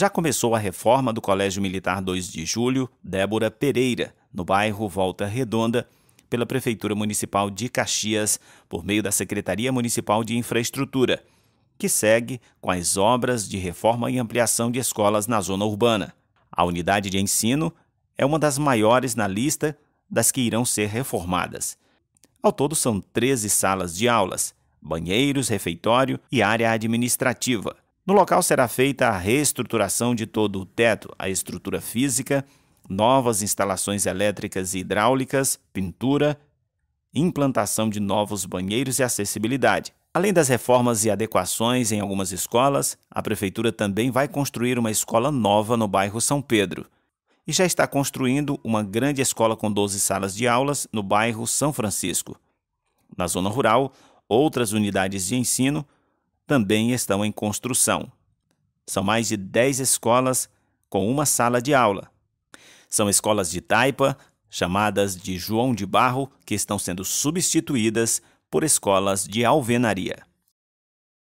Já começou a reforma do Colégio Militar 2 de Julho, Débora Pereira, no bairro Volta Redonda, pela Prefeitura Municipal de Caxias, por meio da Secretaria Municipal de Infraestrutura, que segue com as obras de reforma e ampliação de escolas na zona urbana. A unidade de ensino é uma das maiores na lista das que irão ser reformadas. Ao todo, são 13 salas de aulas, banheiros, refeitório e área administrativa. No local será feita a reestruturação de todo o teto, a estrutura física, novas instalações elétricas e hidráulicas, pintura, implantação de novos banheiros e acessibilidade. Além das reformas e adequações em algumas escolas, a prefeitura também vai construir uma escola nova no bairro São Pedro e já está construindo uma grande escola com 12 salas de aulas no bairro São Francisco. Na zona rural, outras unidades de ensino também estão em construção. São mais de 10 escolas com uma sala de aula. São escolas de taipa, chamadas de João de Barro, que estão sendo substituídas por escolas de alvenaria.